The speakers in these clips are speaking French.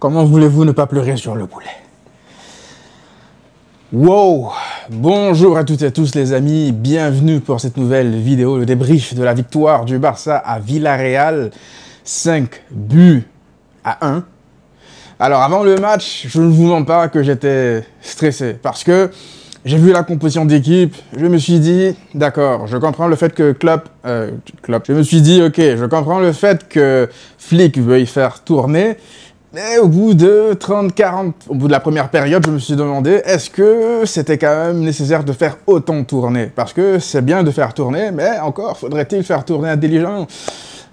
Comment voulez-vous ne pas pleurer sur le poulet Wow Bonjour à toutes et tous les amis, bienvenue pour cette nouvelle vidéo, le débrief de la victoire du Barça à Villarreal. 5 buts à 1. Alors avant le match, je ne vous mens pas que j'étais stressé parce que j'ai vu la composition d'équipe, je me suis dit, d'accord, je comprends le fait que Klopp, euh, Klopp, je me suis dit, ok, je comprends le fait que Flick veuille faire tourner, mais au bout de 30-40, au bout de la première période, je me suis demandé est-ce que c'était quand même nécessaire de faire autant tourner Parce que c'est bien de faire tourner, mais encore faudrait-il faire tourner intelligent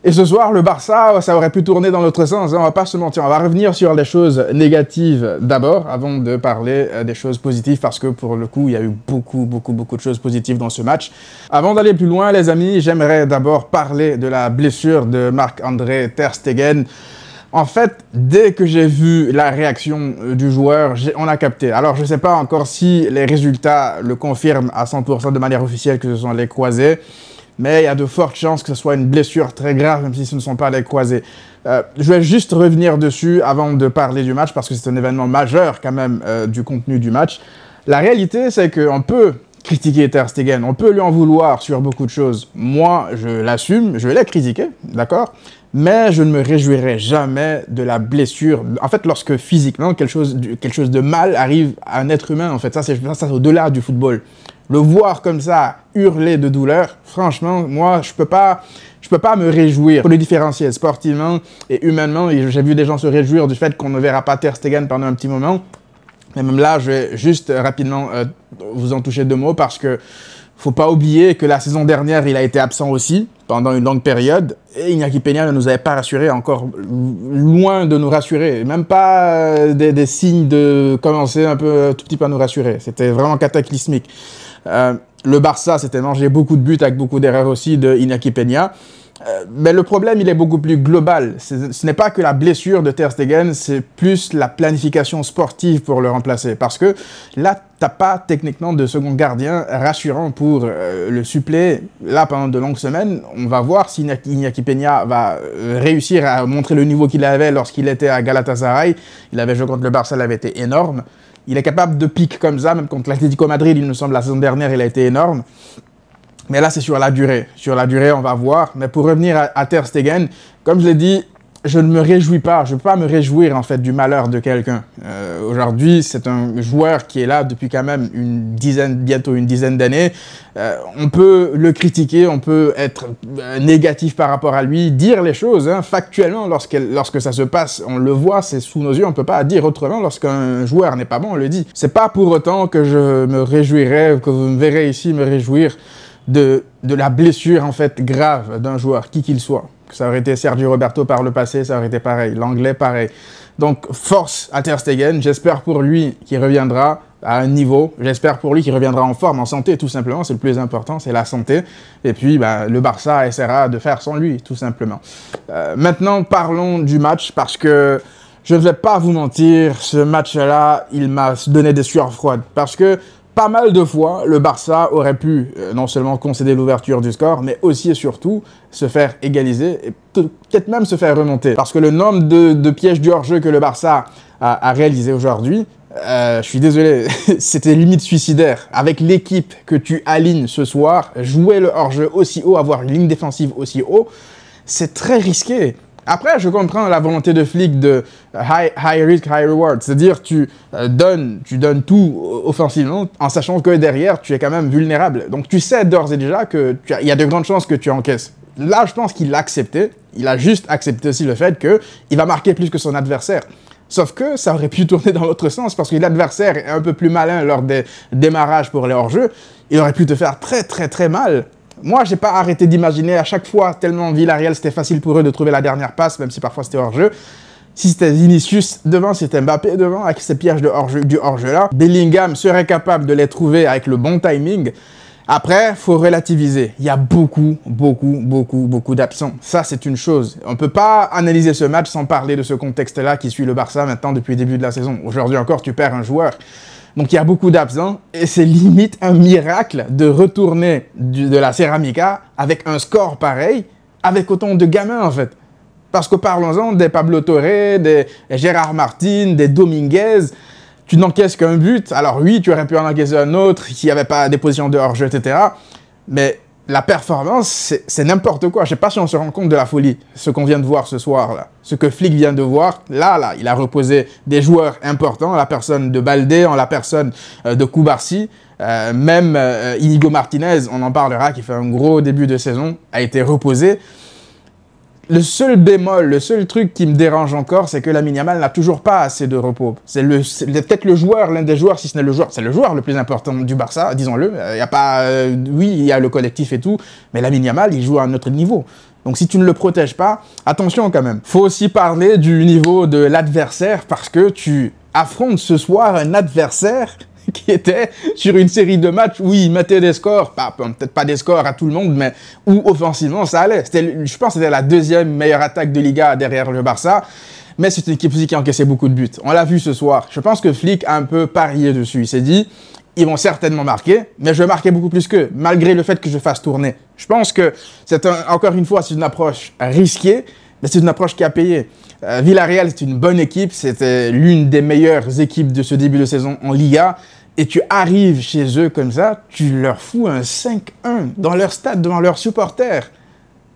et ce soir, le Barça, ça aurait pu tourner dans l'autre sens, hein, on va pas se mentir. On va revenir sur les choses négatives d'abord, avant de parler euh, des choses positives, parce que pour le coup, il y a eu beaucoup, beaucoup, beaucoup de choses positives dans ce match. Avant d'aller plus loin, les amis, j'aimerais d'abord parler de la blessure de Marc-André Terstegen. Stegen. En fait, dès que j'ai vu la réaction euh, du joueur, on a capté. Alors, je ne sais pas encore si les résultats le confirment à 100% de manière officielle que ce sont les croisés, mais il y a de fortes chances que ce soit une blessure très grave, même si ce ne sont pas les croisés. Euh, je vais juste revenir dessus avant de parler du match, parce que c'est un événement majeur quand même euh, du contenu du match. La réalité, c'est qu'on peut critiquer Ter Stegen. On peut lui en vouloir sur beaucoup de choses. Moi, je l'assume, je vais l'ai critiquer, d'accord mais je ne me réjouirai jamais de la blessure. En fait, lorsque physiquement quelque chose, quelque chose de mal arrive à un être humain, en fait, ça c'est au-delà du football. Le voir comme ça hurler de douleur, franchement, moi je peux pas, je peux pas me réjouir. Pour le différencier sportivement et humainement, j'ai vu des gens se réjouir du fait qu'on ne verra pas Ter Stegen pendant un petit moment. Mais même là, je vais juste rapidement euh, vous en toucher deux mots parce que faut pas oublier que la saison dernière, il a été absent aussi pendant une longue période et Iñaki Peña ne nous avait pas rassuré, encore loin de nous rassurer, même pas euh, des, signes de commencer un peu tout petit peu à nous rassurer. C'était vraiment cataclysmique. Euh, le Barça s'était mangé beaucoup de buts avec beaucoup d'erreurs aussi de Iñaki Peña. Euh, mais le problème, il est beaucoup plus global. Ce n'est pas que la blessure de Ter Stegen, c'est plus la planification sportive pour le remplacer. Parce que là, t'as pas techniquement de second gardien rassurant pour euh, le supplé. Là, pendant de longues semaines, on va voir si Iñaki Peña va euh, réussir à montrer le niveau qu'il avait lorsqu'il était à Galatasaray. Il avait joué contre le Barça, il avait été énorme. Il est capable de piques comme ça, même contre l'Atlético Madrid, il me semble, la saison dernière, il a été énorme. Mais là, c'est sur la durée. Sur la durée, on va voir. Mais pour revenir à, Ter Stegen, comme je l'ai dit, je ne me réjouis pas. Je ne peux pas me réjouir, en fait, du malheur de quelqu'un. Euh, aujourd'hui, c'est un joueur qui est là depuis quand même une dizaine, bientôt une dizaine d'années. Euh, on peut le critiquer, on peut être euh, négatif par rapport à lui, dire les choses. Hein, factuellement, lorsque ça se passe, on le voit, c'est sous nos yeux. On ne peut pas dire autrement. Lorsqu'un joueur n'est pas bon, on le dit. C'est pas pour autant que je me réjouirais, que vous me verrez ici me réjouir de, la blessure en fait grave d'un joueur, qui qu'il soit. Ça aurait été Sergio Roberto par le passé, ça aurait été pareil. L'anglais, pareil. Donc, force à Ter Stegen. J'espère pour lui qu'il reviendra à un niveau. J'espère pour lui qu'il reviendra en forme, en santé, tout simplement. C'est le plus important, c'est la santé. Et puis, bah, le Barça essaiera de faire sans lui, tout simplement. Euh, maintenant, parlons du match parce que je ne vais pas vous mentir, ce match-là, il m'a donné des sueurs froides parce que pas mal de fois, le Barça aurait pu euh, non seulement concéder l'ouverture du score, mais aussi et surtout se faire égaliser et peut-être même se faire remonter. Parce que le nombre de, pièges du hors-jeu que le Barça a, réalisé aujourd'hui, euh, je suis désolé, c'était limite suicidaire. Avec l'équipe que tu alignes ce soir, jouer le hors-jeu aussi haut, avoir une ligne défensive aussi haut, c'est très risqué. Après, je comprends la volonté de flic de high, risk, high reward. C'est-à-dire, tu, euh, donnes, tu donnes tout offensivement en sachant que derrière, tu es quand même vulnérable. Donc, tu sais d'ores et déjà qu'il y a de grandes chances que tu encaisses. Là, je pense qu'il l'a accepté. Il a juste accepté aussi le fait qu'il va marquer plus que son adversaire. Sauf que ça aurait pu tourner dans l'autre sens parce que l'adversaire est un peu plus malin lors des démarrages pour les hors-jeux. Il aurait pu te faire très très très mal moi, j'ai pas arrêté d'imaginer à chaque fois, tellement Villarreal, c'était facile pour eux de trouver la dernière passe, même si parfois c'était hors-jeu. Si c'était Vinicius devant, si c'était Mbappé devant, avec ces pièges de hors du hors-jeu là, Bellingham serait capable de les trouver avec le bon timing. Après, faut relativiser. Il y a beaucoup, beaucoup, beaucoup, beaucoup d'absents. Ça, c'est une chose. On ne peut pas analyser ce match sans parler de ce contexte-là qui suit le Barça maintenant depuis le début de la saison. Aujourd'hui encore, tu perds un joueur. Donc il y a beaucoup d'absents hein, et c'est limite un miracle de retourner de la Ceramica avec un score pareil, avec autant de gamins en fait. Parce que parlons-en des Pablo Torre, des Gérard Martin, des Dominguez, tu n'encaisses qu'un but. Alors oui, tu aurais pu en encaisser un autre s'il n'y avait pas des positions de hors-jeu, etc. Mais la performance, c'est n'importe quoi. Je sais pas si on se rend compte de la folie, ce qu'on vient de voir ce soir là, ce que Flick vient de voir. Là, là, il a reposé des joueurs importants, la personne de Baldé, en la personne euh, de Koubarsi, euh, même euh, Inigo Martinez, on en parlera, qui fait un gros début de saison, a été reposé. Le seul bémol, le seul truc qui me dérange encore, c'est que la Yamal n'a toujours pas assez de repos. C'est peut-être le joueur, l'un des joueurs, si ce n'est le joueur, c'est le joueur le plus important du Barça, disons-le. Il euh, y a pas, euh, oui, il y a le collectif et tout, mais la Yamal, il joue à un autre niveau. Donc si tu ne le protèges pas, attention quand même. Faut aussi parler du niveau de l'adversaire parce que tu affrontes ce soir un adversaire qui était sur une série de matchs où il mettait des scores, peut-être pas des scores à tout le monde, mais où offensivement ça allait. Je pense que c'était la deuxième meilleure attaque de Liga derrière le Barça. Mais c'est une équipe aussi qui encaissait beaucoup de buts. On l'a vu ce soir. Je pense que Flick a un peu parié dessus. Il s'est dit, ils vont certainement marquer, mais je vais marquer beaucoup plus qu'eux, malgré le fait que je fasse tourner. Je pense que, c'est encore une fois, c'est une approche risquée, mais c'est une approche qui a payé. Euh, Villarreal, c'est une bonne équipe, c'était l'une des meilleures équipes de ce début de saison en Liga et tu arrives chez eux comme ça, tu leur fous un 5-1 dans leur stade, devant leurs supporters.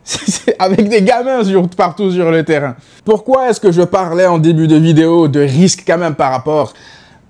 avec des gamins sur, partout sur le terrain. Pourquoi est-ce que je parlais en début de vidéo de risque quand même par rapport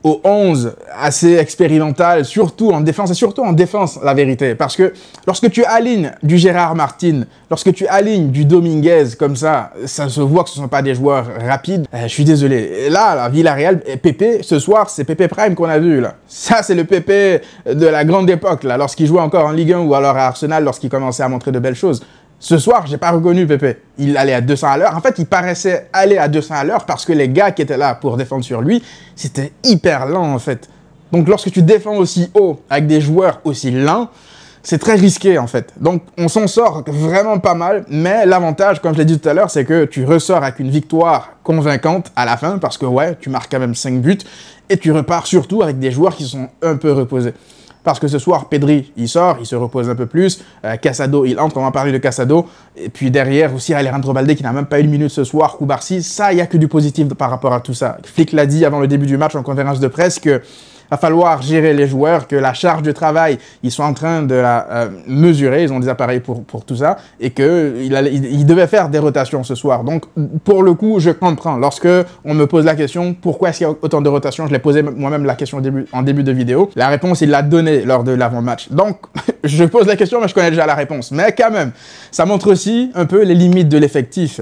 au 11 assez expérimental, surtout en défense, et surtout en défense, la vérité. Parce que lorsque tu alignes du Gérard Martin, lorsque tu alignes du Dominguez comme ça, ça se voit que ce ne sont pas des joueurs rapides. Eh, je suis désolé. là, la Villarreal, et eh, Pépé, ce soir, c'est Pépé Prime qu'on a vu, là. Ça, c'est le Pépé de la grande époque, là, lorsqu'il jouait encore en Ligue 1 ou alors à Arsenal, lorsqu'il commençait à montrer de belles choses. Ce soir, je n'ai pas reconnu Pépé. Il allait à 200 à l'heure. En fait, il paraissait aller à 200 à l'heure parce que les gars qui étaient là pour défendre sur lui, c'était hyper lent en fait. Donc lorsque tu défends aussi haut avec des joueurs aussi lents, c'est très risqué en fait. Donc on s'en sort vraiment pas mal, mais l'avantage, comme je l'ai dit tout à l'heure, c'est que tu ressors avec une victoire convaincante à la fin parce que ouais, tu marques quand même 5 buts et tu repars surtout avec des joueurs qui sont un peu reposés parce que ce soir, Pedri, il sort, il se repose un peu plus. Euh, Casado, il entre, on va parler de Casado. Et puis derrière aussi, Alejandro Valde qui n'a même pas une minute ce soir, Koubarsi. Ça, il n'y a que du positif par rapport à tout ça. Flick l'a dit avant le début du match en conférence de presse que va falloir gérer les joueurs, que la charge de travail, ils sont en train de la euh, mesurer, ils ont des appareils pour, tout ça, et qu'il il, il devait faire des rotations ce soir. Donc, pour le coup, je comprends. Lorsque on me pose la question, pourquoi est-ce qu'il y a autant de rotations Je l'ai posé moi-même la question début, en début de vidéo. La réponse, il l'a donnée lors de l'avant-match. Donc, je pose la question, mais je connais déjà la réponse. Mais quand même, ça montre aussi un peu les limites de l'effectif.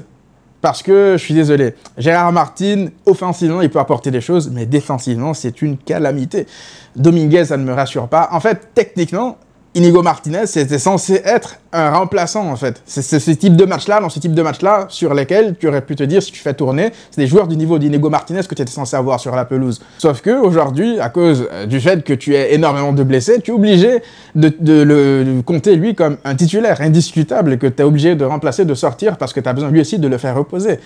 Parce que je suis désolé, Gérard Martin, offensivement, il peut apporter des choses, mais défensivement, c'est une calamité. Dominguez, ça ne me rassure pas. En fait, techniquement, Inigo Martinez, c'était censé être un remplaçant en fait. C'est ce type de match-là, dans ce type de match-là, sur lesquels tu aurais pu te dire si tu fais tourner, c'est des joueurs du niveau d'Inigo Martinez que tu étais censé avoir sur la pelouse. Sauf que aujourd'hui, à cause euh, du fait que tu es énormément de blessés, tu es obligé de, le compter lui comme un titulaire indiscutable que tu es obligé de remplacer, de sortir parce que tu as besoin lui aussi de le faire reposer.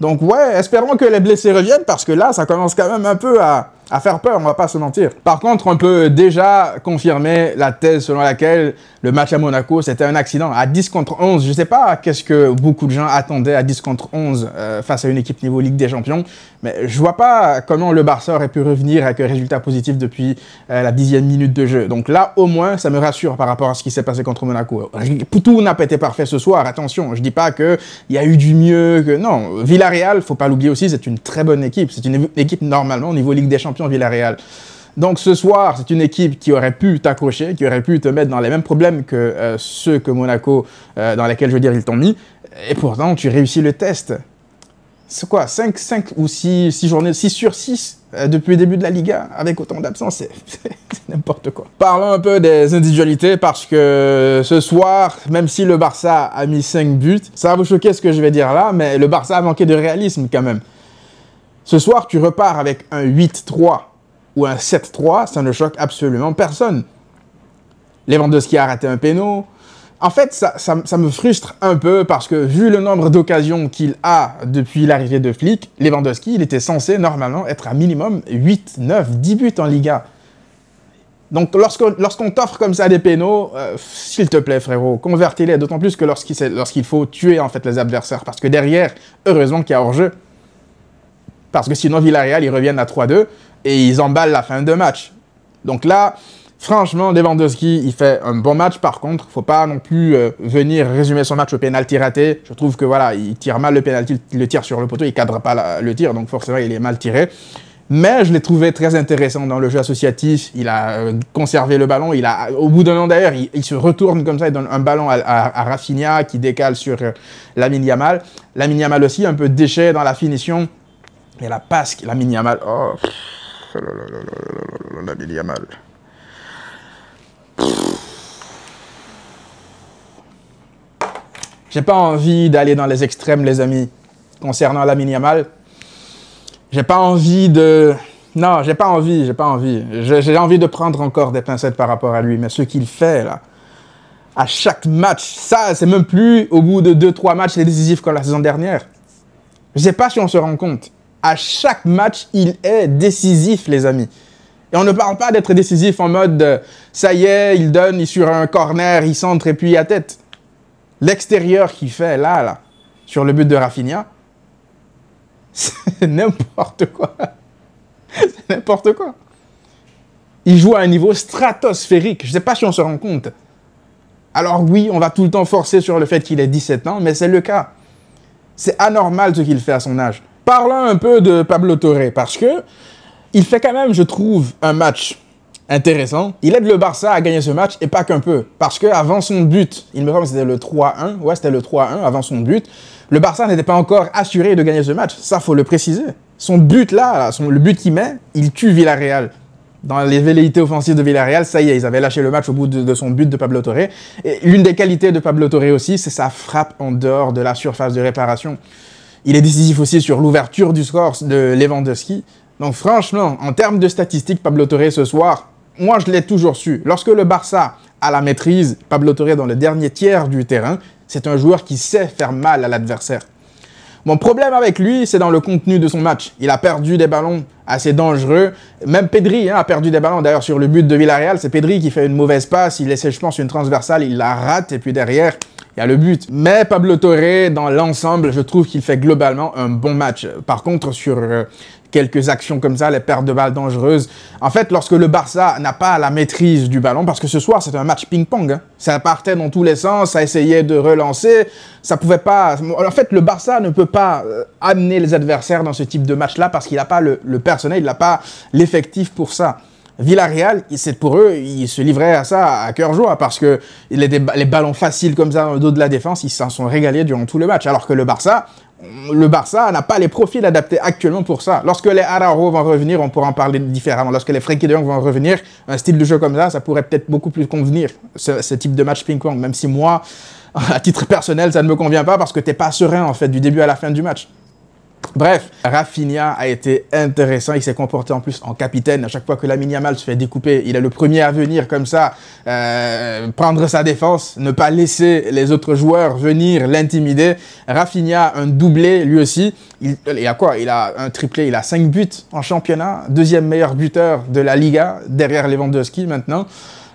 Donc ouais, espérons que les blessés reviennent parce que là, ça commence quand même un peu à à faire peur, on va pas se mentir. Par contre, on peut déjà confirmer la thèse selon laquelle le match à Monaco, c'était un accident. À 10 contre 11, je sais pas qu'est-ce que beaucoup de gens attendaient à 10 contre 11 euh, face à une équipe niveau Ligue des Champions, mais je vois pas comment le Barça aurait pu revenir avec un résultat positif depuis euh, la dixième minute de jeu. Donc là, au moins, ça me rassure par rapport à ce qui s'est passé contre Monaco. Tout n'a pas été parfait ce soir, attention. Je dis pas qu'il y a eu du mieux que... Non, Villarreal, faut pas l'oublier aussi, c'est une très bonne équipe. C'est une équipe normalement au niveau Ligue des Champions, Villarreal. Donc ce soir, c'est une équipe qui aurait pu t'accrocher, qui aurait pu te mettre dans les mêmes problèmes que euh, ceux que Monaco, euh, dans lesquels je veux dire, ils t'ont mis. Et pourtant, tu réussis le test c'est quoi 5, 5 ou 6, journées, 6 sur 6 euh, depuis le début de la Liga, avec autant d'absence, c'est n'importe quoi. Parlons un peu des individualités, parce que ce soir, même si le Barça a mis 5 buts, ça va vous choquer ce que je vais dire là, mais le Barça a manqué de réalisme quand même. Ce soir, tu repars avec un 8-3 ou un 7-3, ça ne choque absolument personne. Lewandowski a raté un péno, en fait, ça, me frustre un peu parce que vu le nombre d'occasions qu'il a depuis l'arrivée de Flick, Lewandowski, il était censé normalement être à minimum 8, 9, 10 buts en Liga. Donc lorsqu'on t'offre comme ça des pénaux, euh, s'il te plaît frérot, convertis-les, d'autant plus que lorsqu'il faut tuer en fait les adversaires, parce que derrière, heureusement qu'il y a hors-jeu. Parce que sinon Villarreal, ils reviennent à 3-2 et ils emballent la fin de match. Donc là, Franchement, Lewandowski, il fait un bon match. Par contre, faut pas non plus euh, venir résumer son match au pénalty raté. Je trouve que voilà, il tire mal le pénalty, le tire sur le poteau, il cadre pas le tir, donc forcément il est mal tiré. Mais je l'ai trouvé très intéressant dans le jeu associatif. Il a euh, conservé le ballon. Il a, au bout d'un an d'ailleurs, il, se retourne comme ça, il donne un ballon à, Rafinha qui décale sur mini euh, Lamine Yamal. Lamine Yamal aussi, un peu déchet dans la finition. Et la passe, Lamine Yamal, oh, Lamine J'ai pas envie d'aller dans les extrêmes, les amis, concernant la mini-amal. J'ai pas envie de. Non, j'ai pas envie, j'ai pas envie. J'ai envie de prendre encore des pincettes par rapport à lui, mais ce qu'il fait là, à chaque match, ça, c'est même plus au bout de deux, trois matchs décisifs comme la saison dernière. Je sais pas si on se rend compte. À chaque match, il est décisif, les amis. Et on ne parle pas d'être décisif en mode euh, ça y est, il donne, il sur un corner, il centre et puis à tête l'extérieur qu'il fait là, là, sur le but de Rafinha, c'est n'importe quoi. C'est n'importe quoi. Il joue à un niveau stratosphérique. Je ne sais pas si on se rend compte. Alors oui, on va tout le temps forcer sur le fait qu'il ait 17 ans, mais c'est le cas. C'est anormal ce qu'il fait à son âge. Parlons un peu de Pablo Torre, parce que il fait quand même, je trouve, un match intéressant. Il aide le Barça à gagner ce match et pas qu'un peu. Parce qu'avant son but, il me semble que c'était le 3-1. Ouais, c'était le 3-1 avant son but. Le Barça n'était pas encore assuré de gagner ce match. Ça, faut le préciser. Son but là, le but qu'il met, il tue Villarreal. Dans les velléités offensives de Villarreal, ça y est, ils avaient lâché le match au bout de, son but de Pablo Torre. Et l'une des qualités de Pablo Torre aussi, c'est sa frappe en dehors de la surface de réparation. Il est décisif aussi sur l'ouverture du score de Lewandowski. Donc franchement, en termes de statistiques, Pablo Torre ce soir, moi je l'ai toujours su. Lorsque le Barça a la maîtrise, Pablo Torre dans le dernier tiers du terrain, c'est un joueur qui sait faire mal à l'adversaire. Mon problème avec lui, c'est dans le contenu de son match. Il a perdu des ballons assez dangereux. Même Pedri hein, a perdu des ballons. D'ailleurs, sur le but de Villarreal, c'est Pedri qui fait une mauvaise passe. Il essaie, je pense, une transversale. Il la rate. Et puis derrière, il y a le but. Mais Pablo Torre, dans l'ensemble, je trouve qu'il fait globalement un bon match. Par contre, sur, euh, quelques actions comme ça, les pertes de balles dangereuses. En fait, lorsque le Barça n'a pas la maîtrise du ballon, parce que ce soir, c'était un match ping-pong, hein, ça partait dans tous les sens, ça essayait de relancer, ça pouvait pas... En fait, le Barça ne peut pas euh, amener les adversaires dans ce type de match-là parce qu'il n'a pas le, personnel, il n'a pas l'effectif pour ça. Villarreal, c'est pour eux, ils se livraient à ça à cœur joie parce que les, les ballons faciles comme ça dans le dos de la défense, ils s'en sont régalés durant tout le match. Alors que le Barça, le Barça n'a pas les profils adaptés actuellement pour ça. Lorsque les hararo vont revenir, on pourra en parler différemment. Lorsque les Frenkie de Jong vont revenir, un style de jeu comme ça, ça pourrait peut-être beaucoup plus convenir, ce, type de match ping-pong, même si moi, à titre personnel, ça ne me convient pas parce que tu n'es pas serein en fait du début à la fin du match. Bref, Rafinha a été intéressant, il s'est comporté en plus en capitaine. À chaque fois que mini mal se fait découper, il est le premier à venir comme ça, euh, prendre sa défense, ne pas laisser les autres joueurs venir l'intimider. Rafinha, un doublé lui aussi. Il, il, a quoi Il a un triplé, il a cinq buts en championnat, deuxième meilleur buteur de la Liga, derrière Lewandowski maintenant.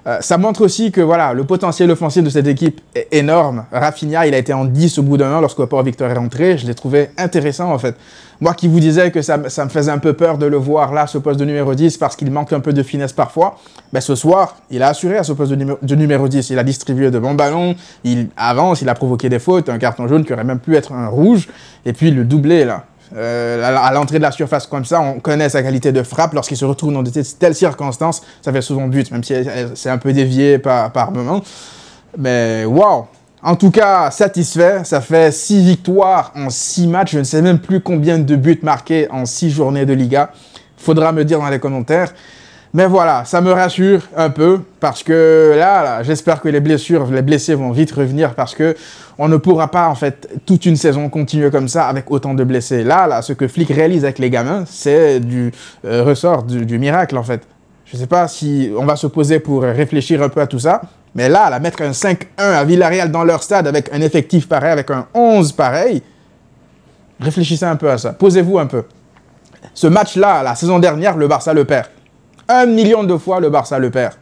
Euh, ça montre aussi que voilà, le potentiel offensif de cette équipe est énorme. Rafinha, il a été en 10 au bout d'un an lorsque Port Victor est rentré. Je l'ai trouvé intéressant en fait. Moi qui vous disais que ça, me faisait un peu peur de le voir là, ce poste de numéro 10, parce qu'il manque un peu de finesse parfois, Mais ben, ce soir, il a assuré à ce poste de, de numéro 10. Il a distribué de bons ballons, il avance, il a provoqué des fautes, un carton jaune qui aurait même pu être un rouge, et puis le doublé là. Euh, à l'entrée de la surface comme ça, on connaît sa qualité de frappe. Lorsqu'il se retrouve dans de telles circonstances, ça fait souvent but, même si c'est un peu dévié par, par moment. Mais waouh En tout cas, satisfait. Ça fait 6 victoires en 6 matchs. Je ne sais même plus combien de buts marqués en 6 journées de Liga. Faudra me dire dans les commentaires. Mais voilà, ça me rassure un peu parce que là, j'espère que les blessures, les blessés vont vite revenir parce que on ne pourra pas en fait toute une saison continuer comme ça avec autant de blessés. Là, là, ce que Flick réalise avec les gamins, c'est du euh, ressort du, miracle en fait. Je ne sais pas si on va se poser pour réfléchir un peu à tout ça, mais là, là mettre un 5-1 à Villarreal dans leur stade avec un effectif pareil, avec un 11 pareil, réfléchissez un peu à ça. Posez-vous un peu. Ce match-là, la saison dernière, le Barça le perd. Un million de fois, le Barça le perd.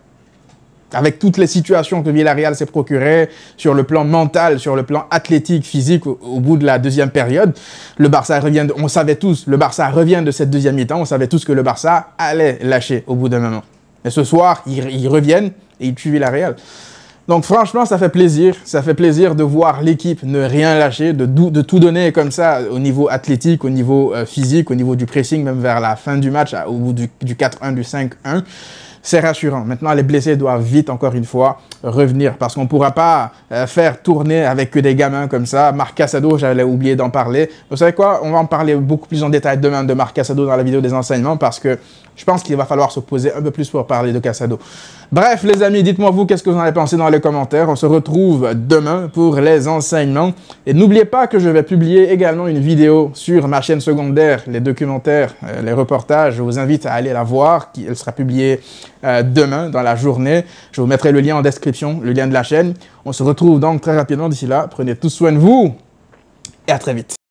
Avec toutes les situations que Villarreal s'est procurées sur le plan mental, sur le plan athlétique, physique, au, bout de la deuxième période, le Barça revient. De, on savait tous, le Barça revient de cette deuxième mi-temps. On savait tous que le Barça allait lâcher au bout d'un moment. Mais ce soir, ils, ils reviennent et ils tuent Villarreal. Donc franchement, ça fait plaisir. Ça fait plaisir de voir l'équipe ne rien lâcher, de, tout donner comme ça au niveau athlétique, au niveau euh, physique, au niveau du pressing, même vers la fin du match, au bout du, 4-1, du 5-1. C'est rassurant. Maintenant, les blessés doivent vite, encore une fois, revenir parce qu'on ne pourra pas euh, faire tourner avec que des gamins comme ça. Marc Cassado, j'avais oublié d'en parler. Vous savez quoi On va en parler beaucoup plus en détail demain de Marc Cassado dans la vidéo des enseignements parce que je pense qu'il va falloir se poser un peu plus pour parler de Cassado. Bref, les amis, dites-moi vous qu'est-ce que vous en avez pensé dans les commentaires. On se retrouve demain pour les enseignements. Et n'oubliez pas que je vais publier également une vidéo sur ma chaîne secondaire, les documentaires, euh, les reportages. Je vous invite à aller la voir. elle sera publiée euh, demain dans la journée. Je vous mettrai le lien en description, le lien de la chaîne. On se retrouve donc très rapidement d'ici là. Prenez tous soin de vous et à très vite.